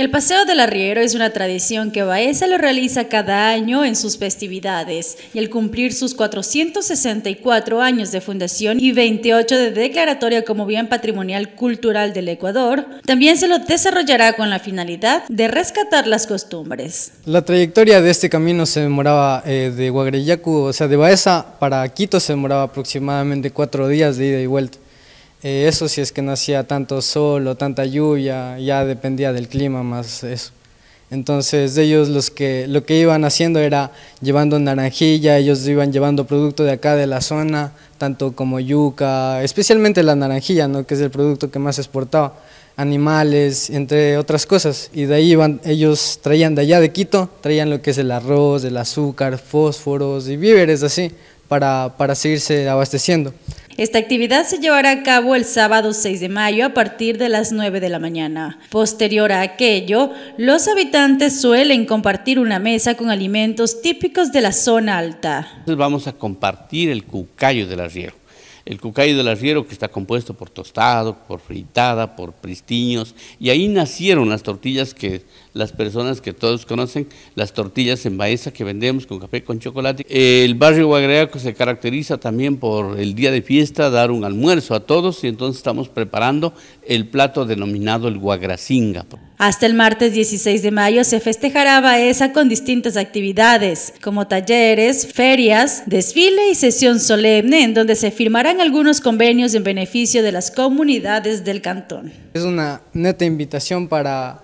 El Paseo del Arriero es una tradición que Baeza lo realiza cada año en sus festividades y al cumplir sus 464 años de fundación y 28 de declaratoria como bien patrimonial cultural del Ecuador, también se lo desarrollará con la finalidad de rescatar las costumbres. La trayectoria de este camino se demoraba eh, de Guagrellacu, o sea de Baeza para Quito se demoraba aproximadamente cuatro días de ida y vuelta. Eh, eso si es que no hacía tanto sol o tanta lluvia, ya dependía del clima más eso. Entonces de ellos los que, lo que iban haciendo era llevando naranjilla, ellos iban llevando producto de acá de la zona, tanto como yuca, especialmente la naranjilla, ¿no? que es el producto que más exportaba, animales, entre otras cosas. Y de ahí iban, ellos traían de allá de Quito, traían lo que es el arroz, el azúcar, fósforos y víveres así, para, para seguirse abasteciendo. Esta actividad se llevará a cabo el sábado 6 de mayo a partir de las 9 de la mañana. Posterior a aquello, los habitantes suelen compartir una mesa con alimentos típicos de la zona alta. vamos a compartir el cucayo de la riego el cucayo del arriero que está compuesto por tostado, por fritada, por pristiños, y ahí nacieron las tortillas que las personas que todos conocen, las tortillas en Baeza que vendemos con café, con chocolate. El barrio Guagreaco se caracteriza también por el día de fiesta, dar un almuerzo a todos y entonces estamos preparando el plato denominado el Guagracinga. Hasta el martes 16 de mayo se festejará Baeza con distintas actividades, como talleres, ferias, desfile y sesión solemne, en donde se firmarán algunos convenios en beneficio de las comunidades del cantón. Es una neta invitación para,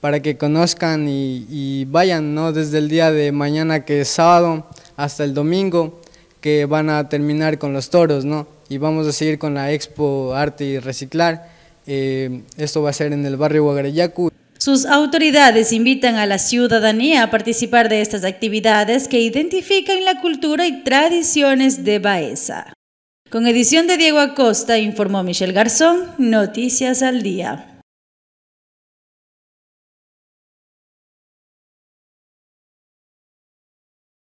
para que conozcan y, vayan ¿no? desde el día de mañana, que es sábado, hasta el domingo, que van a terminar con los toros, ¿no? Y vamos a seguir con la Expo Arte y Reciclar. Eh, esto va a ser en el barrio Guagrayacu. Sus autoridades invitan a la ciudadanía a participar de estas actividades que identifican la cultura y tradiciones de Baeza. Con edición de Diego Acosta, informó Michelle Garzón, Noticias al Día.